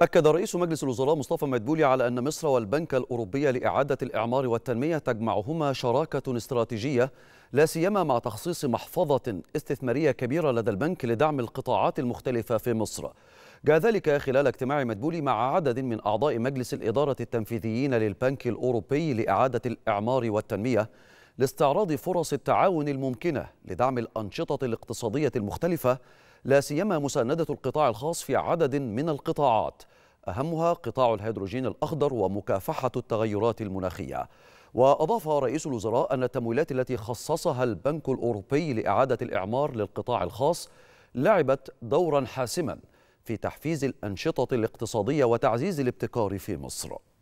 أكد رئيس مجلس الوزراء مصطفى مدبولي على أن مصر والبنك الأوروبي لإعادة الإعمار والتنمية تجمعهما شراكة استراتيجية لا سيما مع تخصيص محفظة استثمارية كبيرة لدى البنك لدعم القطاعات المختلفة في مصر. جاء ذلك خلال اجتماع مدبولي مع عدد من أعضاء مجلس الإدارة التنفيذيين للبنك الأوروبي لإعادة الإعمار والتنمية لاستعراض فرص التعاون الممكنة لدعم الأنشطة الاقتصادية المختلفة لا سيما مساندة القطاع الخاص في عدد من القطاعات أهمها قطاع الهيدروجين الأخضر ومكافحة التغيرات المناخية وأضاف رئيس الوزراء أن التمويلات التي خصصها البنك الأوروبي لإعادة الإعمار للقطاع الخاص لعبت دورا حاسما في تحفيز الأنشطة الاقتصادية وتعزيز الابتكار في مصر